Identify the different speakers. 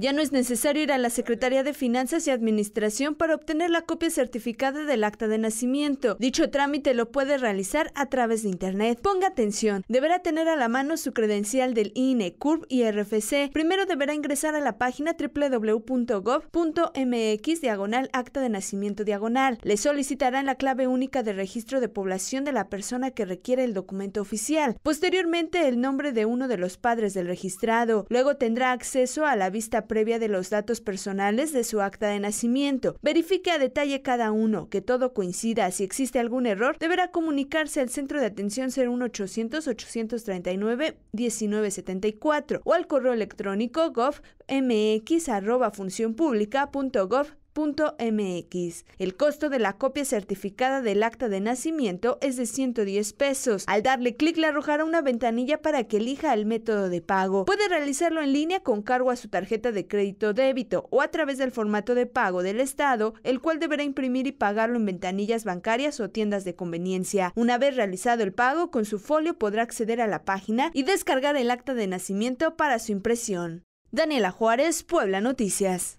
Speaker 1: Ya no es necesario ir a la Secretaría de Finanzas y Administración para obtener la copia certificada del acta de nacimiento. Dicho trámite lo puede realizar a través de Internet. Ponga atención, deberá tener a la mano su credencial del INE, CURP y RFC. Primero deberá ingresar a la página www.gov.mx diagonal acta de nacimiento diagonal. Le solicitarán la clave única de registro de población de la persona que requiere el documento oficial. Posteriormente, el nombre de uno de los padres del registrado. Luego tendrá acceso a la vista previa de los datos personales de su acta de nacimiento. Verifique a detalle cada uno, que todo coincida. Si existe algún error, deberá comunicarse al centro de atención 01800-839-1974 o al correo electrónico gov.mx@funcionpublica.gob el costo de la copia certificada del acta de nacimiento es de 110 pesos. Al darle clic le arrojará una ventanilla para que elija el método de pago. Puede realizarlo en línea con cargo a su tarjeta de crédito débito o a través del formato de pago del Estado, el cual deberá imprimir y pagarlo en ventanillas bancarias o tiendas de conveniencia. Una vez realizado el pago, con su folio podrá acceder a la página y descargar el acta de nacimiento para su impresión. Daniela Juárez, Puebla Noticias.